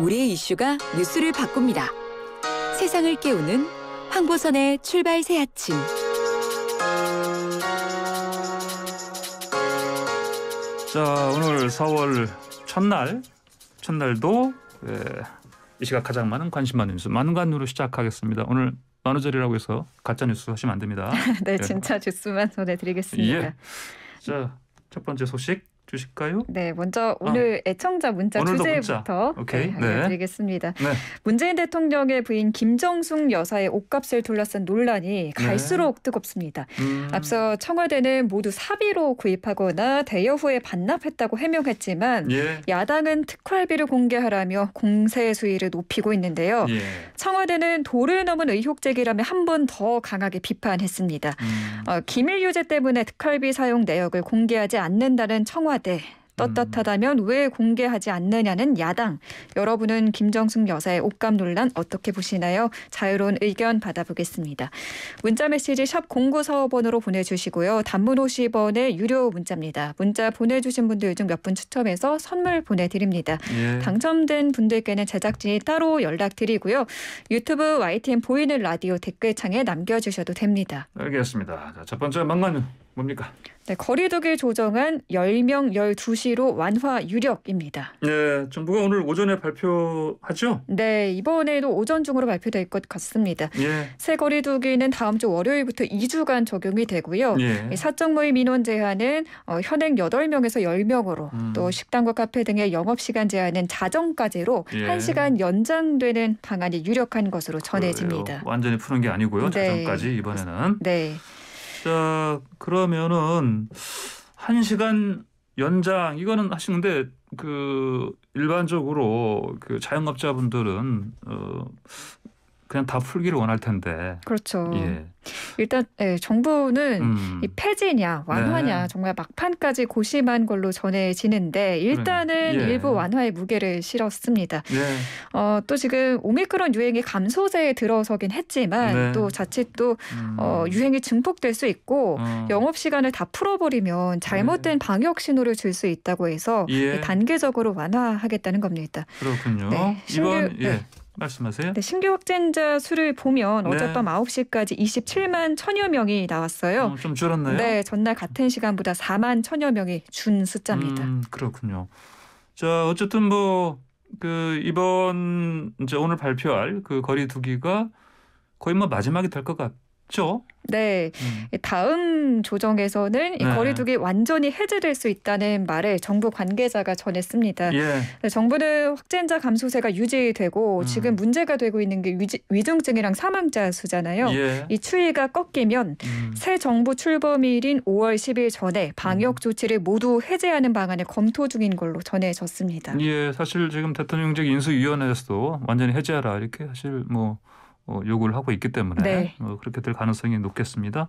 우리의 이슈가 뉴스를 바꿉니다. 세상을 깨우는 황보선의 출발 새 아침. 자 오늘 4월 첫날 첫날도 예, 이 시각 가장 많은 관심 받는 뉴스 만관으로 시작하겠습니다. 오늘 만우절이라고 해서 가짜 뉴스 하시면 안 됩니다. 네, 예. 진짜 주스만 전해드리겠습니다. 예. 자첫 번째 소식 주실까요? 네, 먼저 아. 오늘 아. 애청자 문자 주제부터 문자. 네, 네, 알려드리겠습니다. 네. 문재인 대통령의 부인 김정숙 여사의 옷값을 둘러싼 논란이 네. 갈수록 네. 뜨겁습니다. 음. 앞서 청와대는 모두 사비로 구입하거나 대여 후에 반납했다고 해명했지만 예. 야당은 특활비를 공개하라며 공세 수위를 높이고 있는데요. 예. 청와대는 도를 넘은 의혹 제기라며 한 번 더 강하게 비판했습니다. 음. 어, 기밀 유제 때문에 특활비 사용 내역을 공개하지 않는다는 청와대 청와대 네. 떳떳하다면 왜 공개하지 않느냐는 야당. 여러분은 김정숙 여사의 옷감 논란 어떻게 보시나요? 자유로운 의견 받아보겠습니다. 문자 메시지 샵공구4 5번으로 보내주시고요. 단문 50원의 유료 문자입니다. 문자 보내주신 분들 중 몇 분 추첨해서 선물 보내드립니다. 예. 당첨된 분들께는 제작진이 따로 연락드리고요. 유튜브 YTN 보이는 라디오 댓글창에 남겨주셔도 됩니다. 알겠습니다. 자, 첫 번째 망나는 뭡니까? 네, 거리두기 조정안 10명 12시로 완화 유력입니다. 네, 정부가 오늘 오전에 발표하죠? 네, 이번에도 오전 중으로 발표될 것 같습니다. 예. 새 거리두기는 다음 주 월요일부터 2주간 적용이 되고요. 예. 사적 모임 인원 제한은 어, 현행 8명에서 10명으로 음. 또 식당과 카페 등의 영업시간 제한은 자정까지로 예. 1시간 연장되는 방안이 유력한 것으로 전해집니다. 그래요. 완전히 푸는 게 아니고요. 네. 자정까지 이번에는. 네. 자 그러면은 한 시간 연장 이거는 하시는데 그 일반적으로 그 자영업자분들은 어 그냥 다 풀기를 원할 텐데. 그렇죠. 예. 일단 예, 정부는 음. 이 폐지냐 완화냐 네. 정말 막판까지 고심한 걸로 전해지는데 일단은 그 예. 일부 완화의 무게를 실었습니다. 예. 어, 또 지금 오미크론 유행이 감소세에 들어서긴 했지만 네. 또 자칫 또 어, 음. 어, 유행이 증폭될 수 있고 어. 영업 시간을 다 풀어버리면 잘못된 네. 방역 신호를 줄 수 있다고 해서 예. 단계적으로 완화하겠다는 겁니다. 그렇군요. 네, 신규, 이번 예. 네. 말씀하세요. 네, 신규 확진자 수를 보면 네. 어젯밤 9시까지 27만 천여 명이 나왔어요. 음, 좀 줄었나요? 네, 전날 같은 시간보다 4만 천여 명이 준 숫자입니다. 음, 그렇군요. 자, 어쨌든 뭐 그 이번 이제 오늘 발표할 그 거리두기가 거의 뭐 마지막이 될 것 같아요. 없죠. 네. 음. 다음 조정에서는 네. 거리두기 완전히 해제될 수 있다는 말을 정부 관계자가 전했습니다. 예. 네, 정부는 확진자 감소세가 유지되고 음. 지금 문제가 되고 있는 게 위중증이랑 사망자 수잖아요. 예. 이 추이가 꺾이면 음. 새 정부 출범일인 5월 10일 전에 방역 음. 조치를 모두 해제하는 방안을 검토 중인 걸로 전해졌습니다. 예, 사실 지금 대통령직 인수위원회에서도 완전히 해제하라 이렇게 사실 뭐 어, 요구를 하고 있기 때문에 네. 어, 그렇게 될 가능성이 높겠습니다.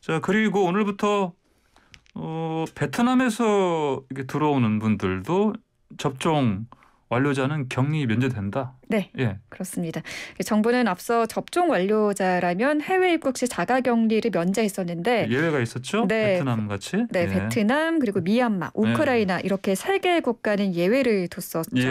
자 그리고 오늘부터 어, 베트남에서 들어오는 분들도 접종 완료자는 격리 면제된다. 네, 예. 그렇습니다. 정부는 앞서 접종 완료자라면 해외 입국 시 자가 격리를 면제했었는데 예외가 있었죠? 네, 베트남 같이. 네, 예. 베트남 그리고 미얀마, 네. 우크라이나 예. 이렇게 세개의 국가는 예외를 뒀었죠. 예.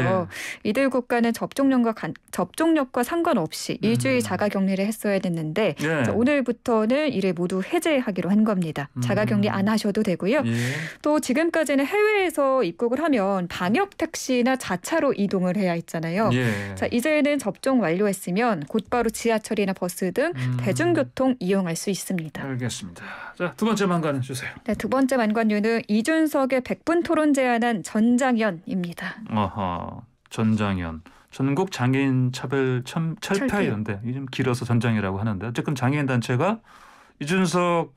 이들 국가는 접종력과 간, 접종력과 상관없이 음. 일 2주의 자가 격리를 했어야 됐는데 예. 오늘부터는 이를 모두 해제하기로 한 겁니다. 자가 음. 격리 안 하셔도 되고요. 예. 또 지금까지는 해외에서 입국을 하면 방역 택시나 자차로 이동을 해야 했잖아요. 자, 그러니까 이제는 접종 완료했으면 곧바로 지하철이나 버스 등 음. 대중교통 이용할 수 있습니다. 알겠습니다. 자, 두 번째 만관 주세요. 네, 두 번째 만관류는 이준석의 백분 토론 제안한 전장현입니다. 어허, 전장현. 전국 장애인 차별 참, 철폐연대. 이좀 길어서 전장이라고 하는데 어쨌든 장애인 단체가 이준석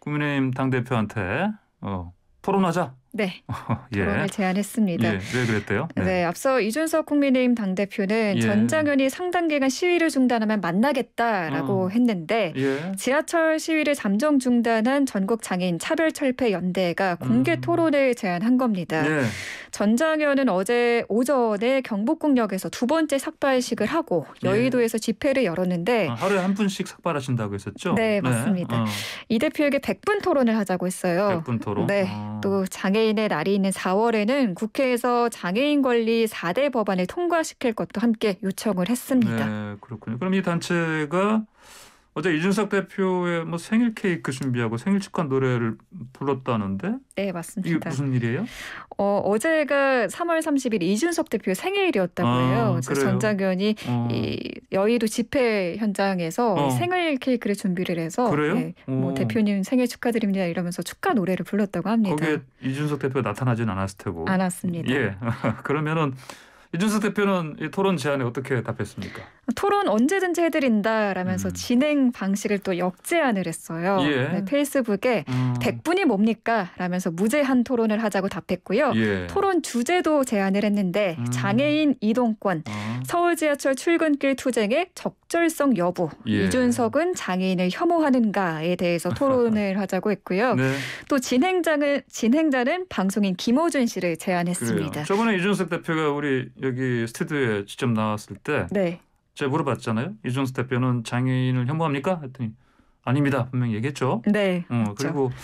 국민의힘 당대표한테 어, 토론하자 네. 예. 결혼을 제안했습니다. 예. 왜 그랬대요? 네. 네. 앞서 이준석 국민의힘 당 대표는 예. 전장현이 상당 기간 시위를 중단하면 만나겠다라고 어. 했는데 예. 지하철 시위를 잠정 중단한 전국 장애인 차별 철폐 연대가 공개 음. 토론을 제안한 겁니다. 네. 전장현은 어제 오전에 경복궁역에서 두 번째 삭발식을 하고 예. 여의도에서 집회를 열었는데 아, 하루에 한 분씩 삭발하신다고 했었죠? 네, 맞습니다. 네. 어. 이 대표에게 100분 토론을 하자고 했어요. 100분 토론. 네. 아. 아. 또 장애인의 날이 있는 4월에는 국회에서 장애인 권리 4대 법안을 통과시킬 것도 함께 요청을 했습니다. 네, 그렇군요. 그럼 이 단체가 어제 이준석 대표의 뭐 생일 케이크 준비하고 생일 축하 노래를 불렀다는데? 네, 맞습니다. 이게 무슨 일이에요? 어, 어제가 3월 30일 이준석 대표 생일이었다고 해요. 아, 그 전장현이 어. 이 여의도 집회 현장에서 어. 생일 케이크를 준비를 해서 그래요? 네, 뭐 대표님 생일 축하드립니다 이러면서 축하 노래를 불렀다고 합니다. 거기에 이준석 대표 나타나진 않았을 테고. 않았습니다. 예. 그러면은 이준석 대표는 이 토론 제안에 어떻게 답했습니까? 토론 언제든지 해드린다 라면서 음. 진행 방식을 또 역제안을 했어요. 예. 네, 페이스북에 음. 100분이 뭡니까? 라면서 무제한 토론을 하자고 답했고요. 예. 토론 주제도 제안을 했는데 음. 장애인 이동권, 어. 서울 지하철 출근길 투쟁의 적절성 여부, 예. 이준석은 장애인을 혐오하는가에 대해서 토론을 하자고 했고요. 네. 또 진행자는, 진행자는 방송인 김호준 씨를 제안했습니다. 그래요. 저번에 이준석 대표가 우리 여기 스튜디오에 직접 나왔을 때 네. 제가 물어봤잖아요. 이준수 대표는 장애인을 혐오합니까? 했더니 아닙니다. 분명히 얘기했죠. 네. 어, 그리고 그렇죠.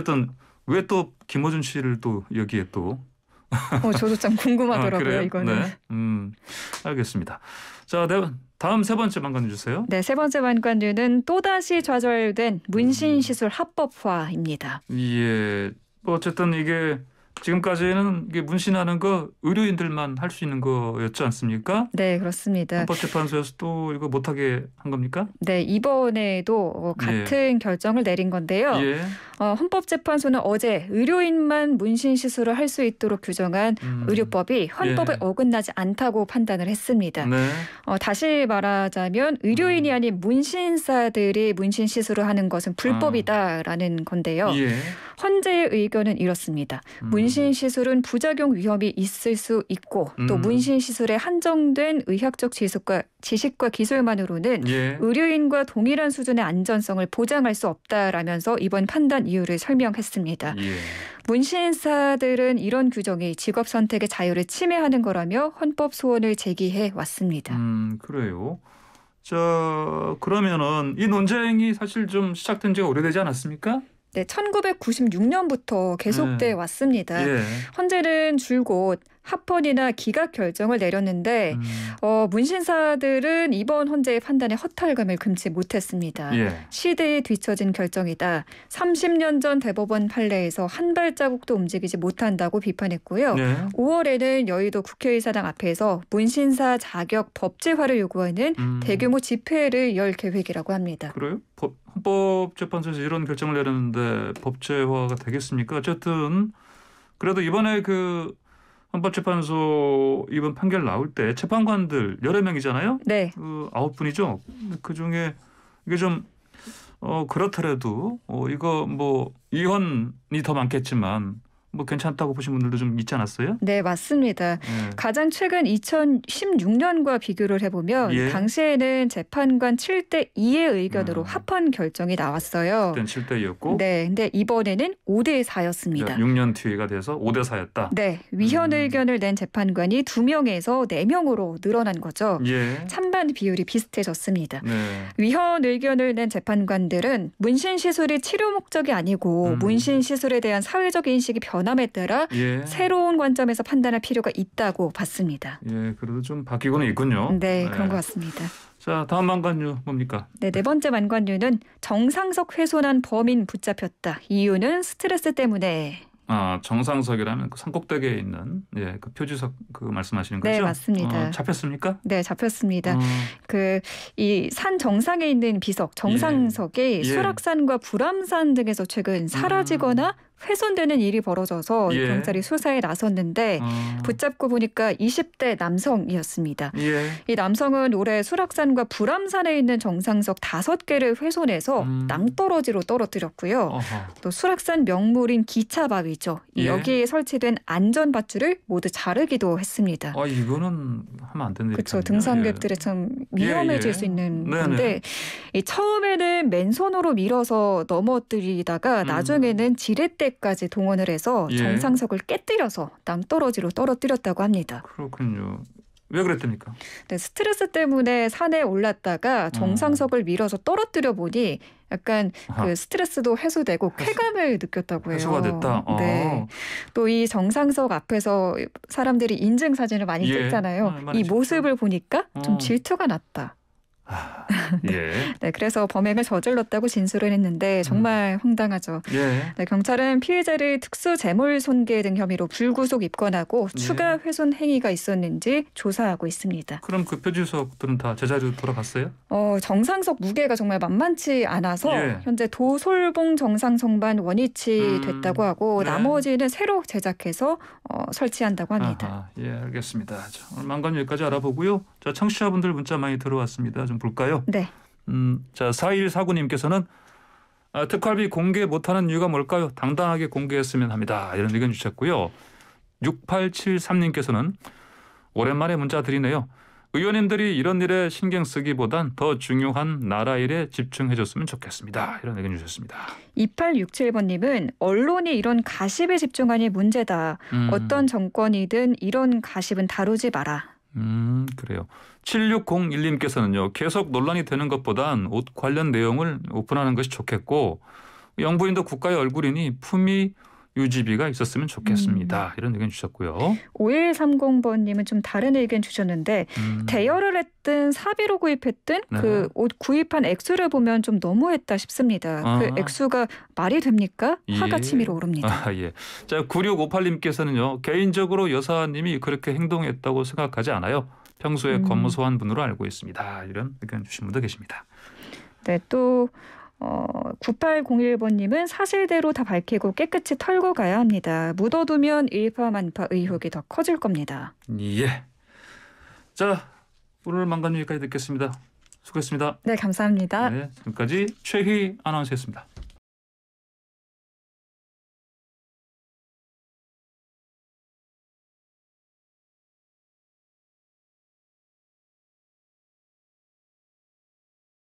어쨌든 왜 또 김호준 씨를 또 여기에 또 어, 저도 참 궁금하더라고요, 어, 이거는. 네. 음, 알겠습니다. 자, 네, 다음 세 번째 만관 주세요. 네, 세 번째 만관뉴는 또다시 좌절된 문신 음. 시술 합법화입니다. 예. 뭐 어쨌든 이게 지금까지는 이게 문신하는 거 의료인들만 할 수 있는 거였지 않습니까? 네, 그렇습니다. 헌법재판소에서 또 이거 못하게 한 겁니까? 네, 이번에도 어, 예. 같은 예. 결정을 내린 건데요. 예. 어, 헌법재판소는 어제 의료인만 문신 시술을 할 수 있도록 규정한 음. 의료법이 예. 헌법에 예. 어긋나지 않다고 판단을 했습니다. 네. 어, 다시 말하자면 의료인이 음. 아닌 문신사들이 문신 시술을 하는 것은 음. 불법이다라는 아. 건데요. 예. 헌재의 의견은 이렇습니다. 음. 문신 시술은 부작용 위험이 있을 수 있고 또 음. 문신 시술에 한정된 의학적 지속과 지식과 기술만으로는 예. 의료인과 동일한 수준의 안전성을 보장할 수 없다라면서 이번 판단 이유를 설명했습니다. 예. 문신사들은 이런 규정이 직업 선택의 자유를 침해하는 거라며 헌법 소원을 제기해 왔습니다. 음, 그래요. 자, 그러면은 이 논쟁이 사실 좀 시작된 지가 오래되지 않았습니까? 네, 1996년부터 계속돼 예. 왔습니다. 예. 헌젤은 줄곧 합헌이나 기각 결정을 내렸는데 음. 어, 문신사들은 이번 헌재의 판단에 허탈감을 금치 못했습니다. 예. 시대에 뒤처진 결정이다. 30년 전 대법원 판례에서 한 발자국도 움직이지 못한다고 비판했고요. 예. 5월에는 여의도 국회의사당 앞에서 문신사 자격 법제화를 요구하는 음. 대규모 집회를 열 계획이라고 합니다. 그래요? 헌법재판소에서 이런 결정을 내렸는데 법제화가 되겠습니까? 어쨌든 그래도 이번에 그 헌법재판소 이번 판결 나올 때 재판관들 여러 명이잖아요. 네. 그 아홉 분이죠. 그 중에 이게 좀 어, 그렇더라도 어, 이거 뭐 이혼이 더 많겠지만 뭐 괜찮다고 보신 분들도 좀 있지 않았어요? 네, 맞습니다. 네. 가장 최근 2016년과 비교를 해보면 예. 당시에는 재판관 7대 2의 의견으로 네. 합헌 결정이 나왔어요. 그때는 7대 2였고. 네, 근데 이번에는 5대 4였습니다. 6년 뒤가 돼서 5대 4였다. 네, 위헌 음. 의견을 낸 재판관이 2명에서 4명으로 늘어난 거죠. 예. 찬반 비율이 비슷해졌습니다. 네. 위헌 의견을 낸 재판관들은 문신 시술이 치료 목적이 아니고 음. 문신 시술에 대한 사회적 인식이 변 변함에 따라 예. 새로운 관점에서 판단할 필요가 있다고 봤습니다. 예, 그래도 좀 바뀌고는 있군요. 네, 네. 그런 것 같습니다. 자, 다음 만관류 뭡니까? 네, 네 번째 만관류는 정상석 훼손한 범인 붙잡혔다. 이유는 스트레스 때문에. 아, 정상석이라는 그 산꼭대기에 있는 예, 그 표지석 그 말씀하시는 네, 거죠? 네, 맞습니다. 어, 잡혔습니까? 네, 잡혔습니다. 어. 그이 산 정상에 있는 비석 예. 정상석이 예. 수락산과 불암산 등에서 최근 사라지거나 음. 훼손되는 일이 벌어져서 예. 경찰이 수사에 나섰는데 음. 붙잡고 보니까 20대 남성이었습니다. 예. 이 남성은 올해 수락산과 불암산에 있는 정상석 5개를 훼손해서 음. 낭떠러지로 떨어뜨렸고요. 어허. 또 수락산 명물인 기차바위죠. 예. 여기에 설치된 안전밧줄을 모두 자르기도 했습니다. 아 이거는 하면 안 되는 그렇죠. 등산객들의 참 예. 예, 위험해질 예. 수 있는 건데 처음에는 맨손으로 밀어서 넘어뜨리다가 음. 나중에는 지렛대 10대까지 동원을 해서 예. 정상석을 깨뜨려서 낭떨어지로 떨어뜨렸다고 합니다. 그렇군요. 왜 그랬답니까? 네, 스트레스 때문에 산에 올랐다가 어. 정상석을 밀어서 떨어뜨려 보니 약간 그 스트레스도 해소되고 쾌감을 해소, 느꼈다고 해요. 해소가 됐다. 아. 네. 또 이 정상석 앞에서 사람들이 인증 사진을 많이 예. 찍잖아요. 아, 이 모습을 보니까 좀 어. 질투가 났다. 아, 예. 네, 그래서 범행을 저질렀다고 진술을 했는데 음. 정말 음. 황당하죠. 예. 네, 경찰은 피해자를 특수 재물 손괴 등 혐의로 불구속 입건하고 예. 추가 훼손 행위가 있었는지 조사하고 있습니다. 그럼 그 표지석들은 다 제자리로 돌아갔어요? 어, 정상석 무게가 정말 만만치 않아서 예. 현재 도솔봉 정상석반 원위치 음. 됐다고 하고 네. 나머지는 새로 제작해서 어, 설치한다고 합니다. 아하, 예, 알겠습니다. 자, 오늘 만관 여기까지 알아보고요. 자, 청취자분들 문자 많이 들어왔습니다. 좀 볼까요? 네. 음, 자, 4149님께서는 아, 특활비 공개 못하는 이유가 뭘까요? 당당하게 공개했으면 합니다. 이런 의견 주셨고요. 6873님께서는 오랜만에 문자 드리네요. 의원님들이 이런 일에 신경 쓰기보단 더 중요한 나라 일에 집중해줬으면 좋겠습니다. 이런 의견 주셨습니다. 2867번님은 언론이 이런 가십에 집중하니 문제다. 음. 어떤 정권이든 이런 가십은 다루지 마라. 음, 그래요. 7601님께서는요, 계속 논란이 되는 것보단 옷 관련 내용을 오픈하는 것이 좋겠고, 영부인도 국가의 얼굴이니 품위, 유지비가 있었으면 좋겠습니다. 음. 이런 의견 주셨고요. 5130번님은 좀 다른 의견 주셨는데 음. 대여를 했든 사비로 구입했든 네. 그옷 구입한 액수를 보면 좀 너무했다 싶습니다. 그 아. 그 액수가 말이 됩니까? 화가 예. 치밀어 오릅니다. 아, 예. 자 9658님께서는요. 개인적으로 여사님이 그렇게 행동했다고 생각하지 않아요. 평소에 음. 검소한 분으로 알고 있습니다. 이런 의견 주신 분도 계십니다. 네, 또 어, 9801번님은 사실대로 다 밝히고 깨끗이 털고 가야 합니다. 묻어두면 일파만파 의혹이 더 커질 겁니다. 예. 자, 오늘 만관 여기까지 듣겠습니다. 수고했습니다. 네, 감사합니다. 네, 지금까지 최희 아나운서였습니다.